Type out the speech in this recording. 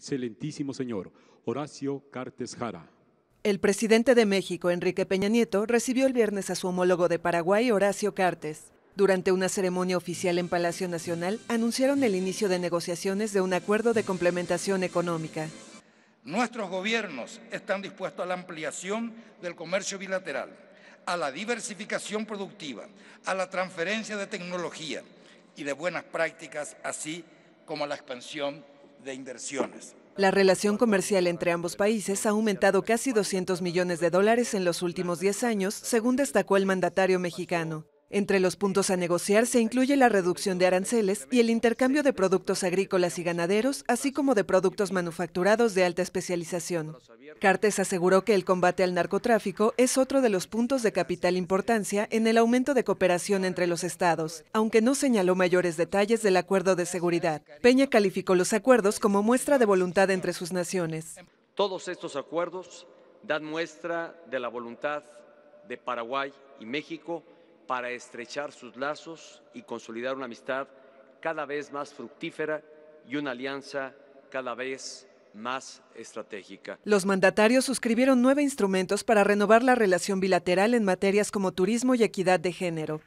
Excelentísimo señor Horacio Cartes Jara. El presidente de México, Enrique Peña Nieto, recibió el viernes a su homólogo de Paraguay, Horacio Cartes. Durante una ceremonia oficial en Palacio Nacional, anunciaron el inicio de negociaciones de un acuerdo de complementación económica. Nuestros gobiernos están dispuestos a la ampliación del comercio bilateral, a la diversificación productiva, a la transferencia de tecnología y de buenas prácticas, así como a la expansión la relación comercial entre ambos países ha aumentado casi 200 millones de dólares en los últimos 10 años, según destacó el mandatario mexicano. Entre los puntos a negociar se incluye la reducción de aranceles y el intercambio de productos agrícolas y ganaderos, así como de productos manufacturados de alta especialización. Cartes aseguró que el combate al narcotráfico es otro de los puntos de capital importancia en el aumento de cooperación entre los estados, aunque no señaló mayores detalles del acuerdo de seguridad. Peña calificó los acuerdos como muestra de voluntad entre sus naciones. Todos estos acuerdos dan muestra de la voluntad de Paraguay y México para estrechar sus lazos y consolidar una amistad cada vez más fructífera y una alianza cada vez más estratégica. Los mandatarios suscribieron nueve instrumentos para renovar la relación bilateral en materias como turismo y equidad de género.